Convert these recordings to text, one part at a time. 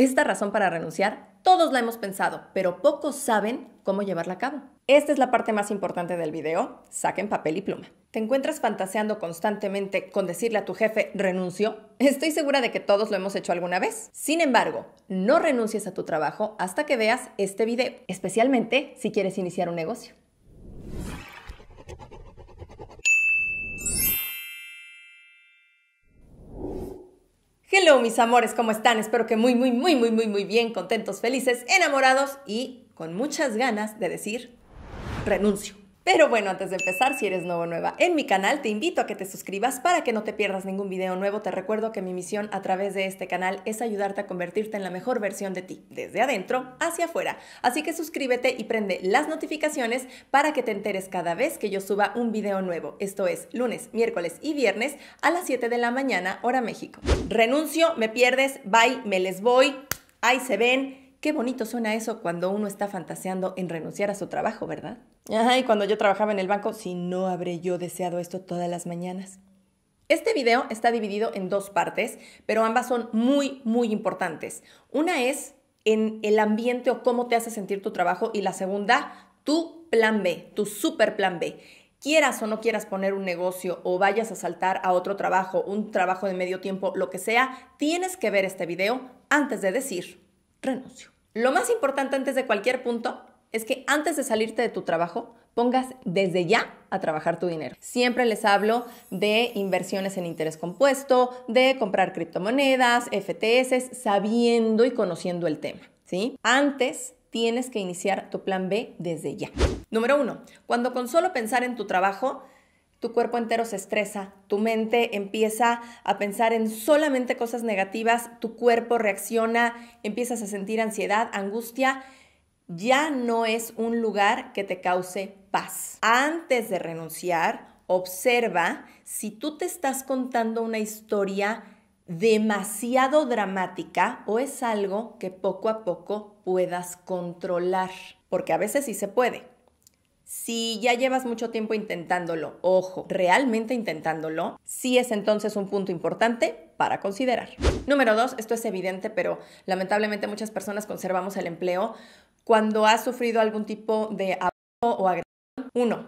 Esta razón para renunciar todos la hemos pensado, pero pocos saben cómo llevarla a cabo. Esta es la parte más importante del video, saquen papel y pluma. ¿Te encuentras fantaseando constantemente con decirle a tu jefe renuncio? Estoy segura de que todos lo hemos hecho alguna vez. Sin embargo, no renuncies a tu trabajo hasta que veas este video, especialmente si quieres iniciar un negocio. Hello mis amores, ¿cómo están? Espero que muy, muy, muy, muy, muy, muy bien, contentos, felices, enamorados y con muchas ganas de decir renuncio. Pero bueno, antes de empezar, si eres nuevo o nueva en mi canal, te invito a que te suscribas para que no te pierdas ningún video nuevo. Te recuerdo que mi misión a través de este canal es ayudarte a convertirte en la mejor versión de ti, desde adentro hacia afuera. Así que suscríbete y prende las notificaciones para que te enteres cada vez que yo suba un video nuevo. Esto es lunes, miércoles y viernes a las 7 de la mañana, hora México. Renuncio, me pierdes, bye, me les voy, ahí se ven Qué bonito suena eso cuando uno está fantaseando en renunciar a su trabajo, ¿verdad? Ajá, y cuando yo trabajaba en el banco, si no habré yo deseado esto todas las mañanas. Este video está dividido en dos partes, pero ambas son muy, muy importantes. Una es en el ambiente o cómo te hace sentir tu trabajo y la segunda, tu plan B, tu super plan B quieras o no quieras poner un negocio o vayas a saltar a otro trabajo, un trabajo de medio tiempo, lo que sea, tienes que ver este video antes de decir renuncio. Lo más importante antes de cualquier punto es que antes de salirte de tu trabajo, pongas desde ya a trabajar tu dinero. Siempre les hablo de inversiones en interés compuesto, de comprar criptomonedas, FTS, sabiendo y conociendo el tema, ¿sí? Antes tienes que iniciar tu plan B desde ya. Número uno, cuando con solo pensar en tu trabajo, tu cuerpo entero se estresa, tu mente empieza a pensar en solamente cosas negativas, tu cuerpo reacciona, empiezas a sentir ansiedad, angustia, ya no es un lugar que te cause paz. Antes de renunciar, observa si tú te estás contando una historia demasiado dramática o es algo que poco a poco puedas controlar, porque a veces sí se puede. Si ya llevas mucho tiempo intentándolo, ojo, realmente intentándolo, sí es entonces un punto importante para considerar. Número dos, esto es evidente, pero lamentablemente muchas personas conservamos el empleo cuando has sufrido algún tipo de abuso o agresión. Uno,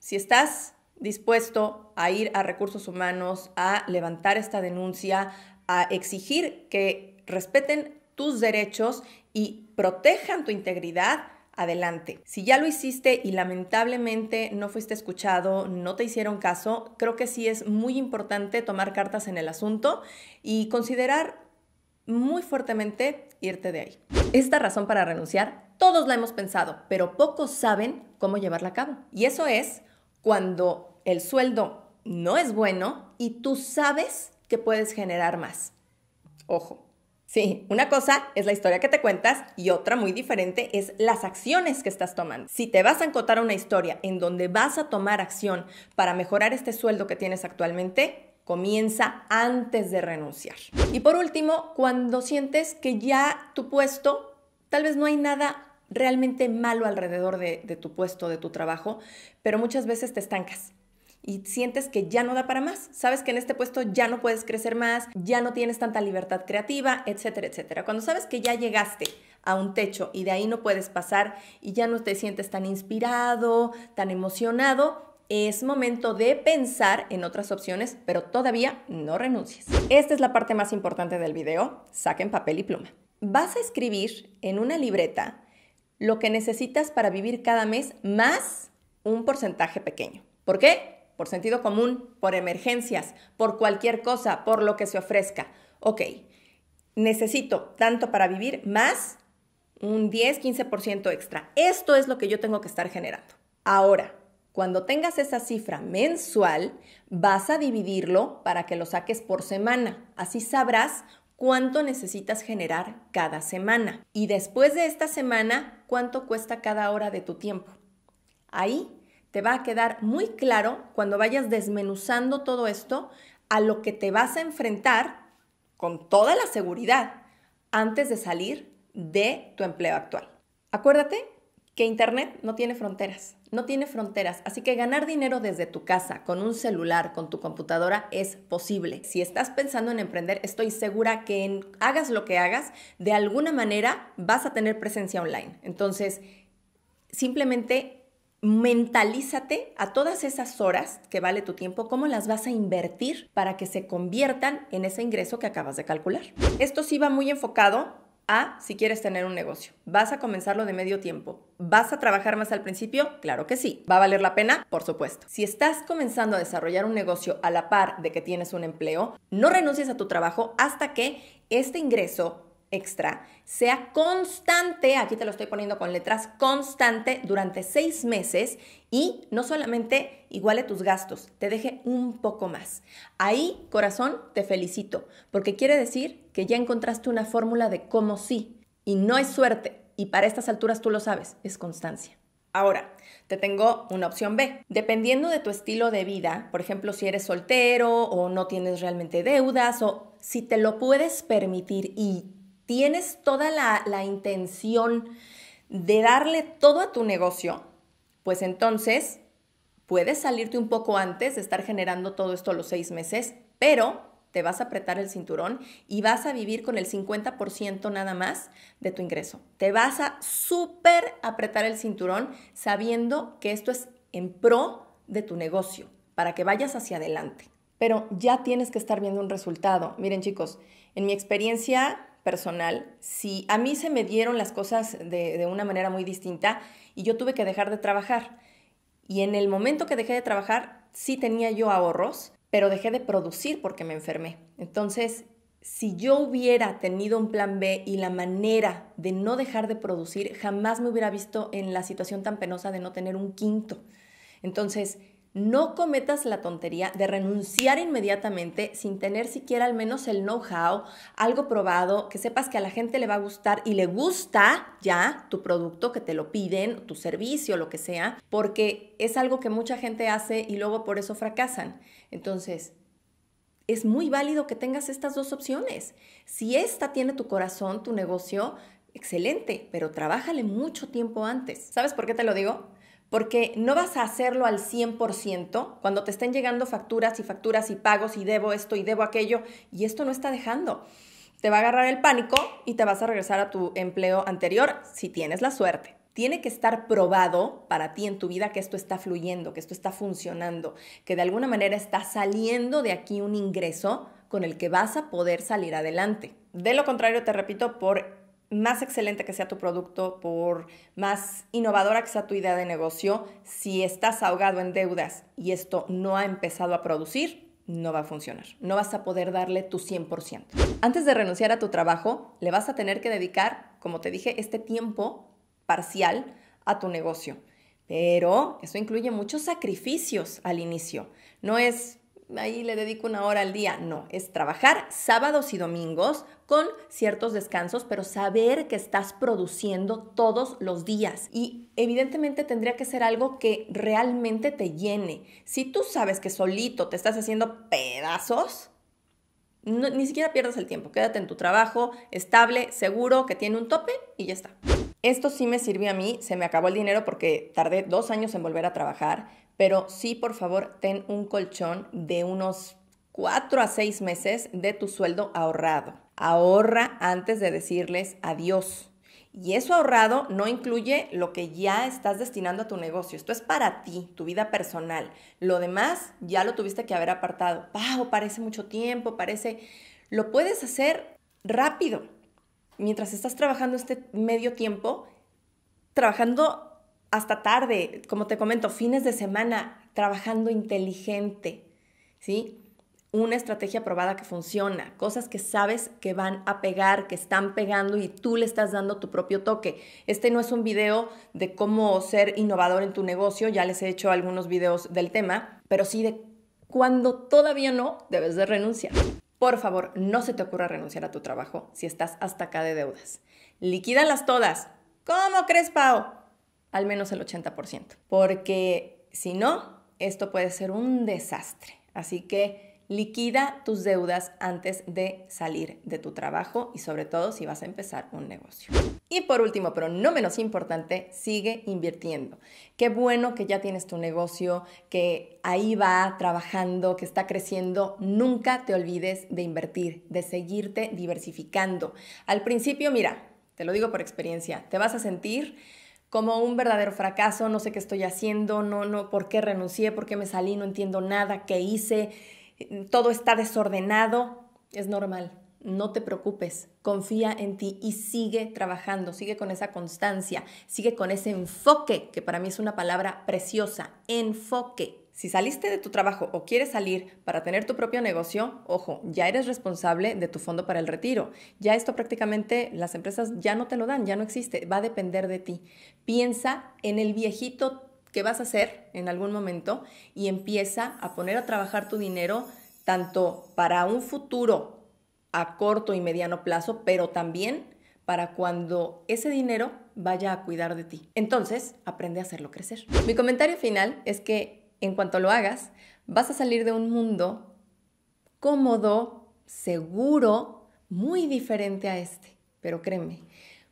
si estás dispuesto a ir a recursos humanos, a levantar esta denuncia, a exigir que respeten tus derechos y protejan tu integridad, adelante. Si ya lo hiciste y lamentablemente no fuiste escuchado, no te hicieron caso, creo que sí es muy importante tomar cartas en el asunto y considerar muy fuertemente irte de ahí. Esta razón para renunciar, todos la hemos pensado, pero pocos saben cómo llevarla a cabo. Y eso es cuando el sueldo no es bueno y tú sabes que puedes generar más. Ojo, Sí, una cosa es la historia que te cuentas y otra muy diferente es las acciones que estás tomando. Si te vas a encotar una historia en donde vas a tomar acción para mejorar este sueldo que tienes actualmente, comienza antes de renunciar. Y por último, cuando sientes que ya tu puesto, tal vez no hay nada realmente malo alrededor de tu puesto, de tu trabajo, pero muchas veces te estancas y sientes que ya no da para más. Sabes que en este puesto ya no puedes crecer más, ya no tienes tanta libertad creativa, etcétera, etcétera. Cuando sabes que ya llegaste a un techo y de ahí no puedes pasar y ya no te sientes tan inspirado, tan emocionado, es momento de pensar en otras opciones, pero todavía no renuncies. Esta es la parte más importante del video. Saquen papel y pluma. Vas a escribir en una libreta lo que necesitas para vivir cada mes más un porcentaje pequeño. ¿Por qué? por sentido común, por emergencias, por cualquier cosa, por lo que se ofrezca. Ok, necesito tanto para vivir más un 10, 15% extra. Esto es lo que yo tengo que estar generando. Ahora, cuando tengas esa cifra mensual, vas a dividirlo para que lo saques por semana. Así sabrás cuánto necesitas generar cada semana. Y después de esta semana, cuánto cuesta cada hora de tu tiempo. Ahí te va a quedar muy claro cuando vayas desmenuzando todo esto a lo que te vas a enfrentar con toda la seguridad antes de salir de tu empleo actual. Acuérdate que Internet no tiene fronteras, no tiene fronteras, así que ganar dinero desde tu casa, con un celular, con tu computadora, es posible. Si estás pensando en emprender, estoy segura que en, hagas lo que hagas, de alguna manera vas a tener presencia online. Entonces, simplemente mentalízate a todas esas horas que vale tu tiempo, cómo las vas a invertir para que se conviertan en ese ingreso que acabas de calcular. Esto sí va muy enfocado a si quieres tener un negocio. ¿Vas a comenzarlo de medio tiempo? ¿Vas a trabajar más al principio? Claro que sí. ¿Va a valer la pena? Por supuesto. Si estás comenzando a desarrollar un negocio a la par de que tienes un empleo, no renuncies a tu trabajo hasta que este ingreso extra sea constante, aquí te lo estoy poniendo con letras, constante durante seis meses y no solamente iguale tus gastos, te deje un poco más. Ahí, corazón, te felicito, porque quiere decir que ya encontraste una fórmula de cómo sí, y no es suerte, y para estas alturas tú lo sabes, es constancia. Ahora, te tengo una opción B. Dependiendo de tu estilo de vida, por ejemplo, si eres soltero o no tienes realmente deudas o si te lo puedes permitir y tienes toda la, intención de darle todo a tu negocio, pues entonces puedes salirte un poco antes de estar generando todo esto los seis meses, pero te vas a apretar el cinturón y vas a vivir con el 50% nada más de tu ingreso. Te vas a súper apretar el cinturón sabiendo que esto es en pro de tu negocio, para que vayas hacia adelante. Pero ya tienes que estar viendo un resultado. Miren chicos, en mi experiencia personal, si a mí se me dieron las cosas de, una manera muy distinta y yo tuve que dejar de trabajar. Y en el momento que dejé de trabajar, sí tenía yo ahorros, pero dejé de producir porque me enfermé. Entonces, si yo hubiera tenido un plan B y la manera de no dejar de producir, jamás me hubiera visto en la situación tan penosa de no tener un quinto. Entonces, no cometas la tontería de renunciar inmediatamente sin tener siquiera al menos el know-how, algo probado, que sepas que a la gente le va a gustar y le gusta ya tu producto, que te lo piden, tu servicio, lo que sea, porque es algo que mucha gente hace y luego por eso fracasan. Entonces, es muy válido que tengas estas dos opciones. Si esta tiene tu corazón, tu negocio, excelente, pero trabájale mucho tiempo antes. ¿Sabes por qué te lo digo? porque no vas a hacerlo al 100% cuando te estén llegando facturas y facturas y pagos y debo esto y debo aquello y esto no está dejando. Te va a agarrar el pánico y te vas a regresar a tu empleo anterior si tienes la suerte. Tiene que estar probado para ti en tu vida que esto está fluyendo, que esto está funcionando, que de alguna manera está saliendo de aquí un ingreso con el que vas a poder salir adelante. De lo contrario, te repito, por más excelente que sea tu producto, por más innovadora que sea tu idea de negocio, si estás ahogado en deudas y esto no ha empezado a producir, no va a funcionar. No vas a poder darle tu 100%. Antes de renunciar a tu trabajo, le vas a tener que dedicar, como te dije, este tiempo parcial a tu negocio. Pero eso incluye muchos sacrificios al inicio. No es ahí le dedico una hora al día. No, es trabajar sábados y domingos con ciertos descansos, pero saber que estás produciendo todos los días. Y evidentemente tendría que ser algo que realmente te llene. Si tú sabes que solito te estás haciendo pedazos, ni siquiera pierdas el tiempo, quédate en tu trabajo estable, seguro, que tiene un tope y ya está. Esto sí me sirvió a mí, se me acabó el dinero porque tardé dos años en volver a trabajar, pero sí, por favor, ten un colchón de unos 4 a 6 meses de tu sueldo ahorrado. Ahorra antes de decirles adiós. Y eso ahorrado no incluye lo que ya estás destinando a tu negocio. Esto es para ti, tu vida personal. Lo demás ya lo tuviste que haber apartado. Pau, parece mucho tiempo, parece... Lo puedes hacer rápido. Mientras estás trabajando este medio tiempo, trabajando hasta tarde, como te comento, fines de semana, trabajando inteligente, ¿sí? Una estrategia probada que funciona, cosas que sabes que van a pegar, que están pegando y tú le estás dando tu propio toque. Este no es un video de cómo ser innovador en tu negocio, ya les he hecho algunos videos del tema, pero sí de cuando todavía no debes de renunciar. Por favor, no se te ocurra renunciar a tu trabajo si estás hasta acá de deudas. Liquídalas todas. ¿Cómo crees, Pau? al menos el 80%, porque si no, esto puede ser un desastre. Así que liquida tus deudas antes de salir de tu trabajo y sobre todo si vas a empezar un negocio. Y por último, pero no menos importante, sigue invirtiendo. Qué bueno que ya tienes tu negocio, que ahí va trabajando, que está creciendo. Nunca te olvides de invertir, de seguirte diversificando. Al principio, mira, te lo digo por experiencia, te vas a sentir como un verdadero fracaso, no sé qué estoy haciendo, no, no, por qué renuncié, por qué me salí, no entiendo nada, qué hice, todo está desordenado, es normal. No te preocupes, confía en ti y sigue trabajando, sigue con esa constancia, sigue con ese enfoque, que para mí es una palabra preciosa, enfoque. Si saliste de tu trabajo o quieres salir para tener tu propio negocio, ojo, ya eres responsable de tu fondo para el retiro. Ya esto prácticamente las empresas ya no te lo dan, ya no existe, va a depender de ti. Piensa en el viejito que vas a hacer en algún momento y empieza a poner a trabajar tu dinero tanto para un futuro a corto y mediano plazo, pero también para cuando ese dinero vaya a cuidar de ti. Entonces, aprende a hacerlo crecer. Mi comentario final es que en cuanto lo hagas, vas a salir de un mundo cómodo, seguro, muy diferente a este. Pero créeme,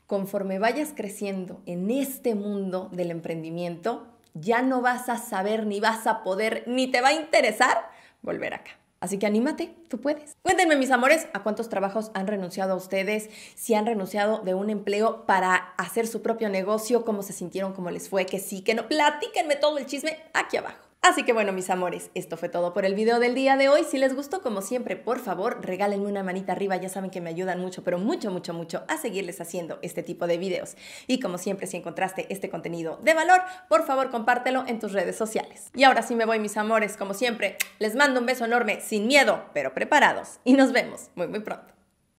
conforme vayas creciendo en este mundo del emprendimiento, ya no vas a saber, ni vas a poder, ni te va a interesar volver acá. Así que anímate, tú puedes. Cuéntenme, mis amores, a cuántos trabajos han renunciado a ustedes, si han renunciado de un empleo para hacer su propio negocio, cómo se sintieron, cómo les fue, que sí, que no. Platíquenme todo el chisme aquí abajo. Así que bueno, mis amores, esto fue todo por el video del día de hoy. Si les gustó, como siempre, por favor, regálenme una manita arriba. Ya saben que me ayudan mucho, pero mucho, mucho, mucho a seguirles haciendo este tipo de videos. Y como siempre, si encontraste este contenido de valor, por favor, compártelo en tus redes sociales. Y ahora sí me voy, mis amores. Como siempre, les mando un beso enorme, sin miedo, pero preparados. Y nos vemos muy, muy pronto.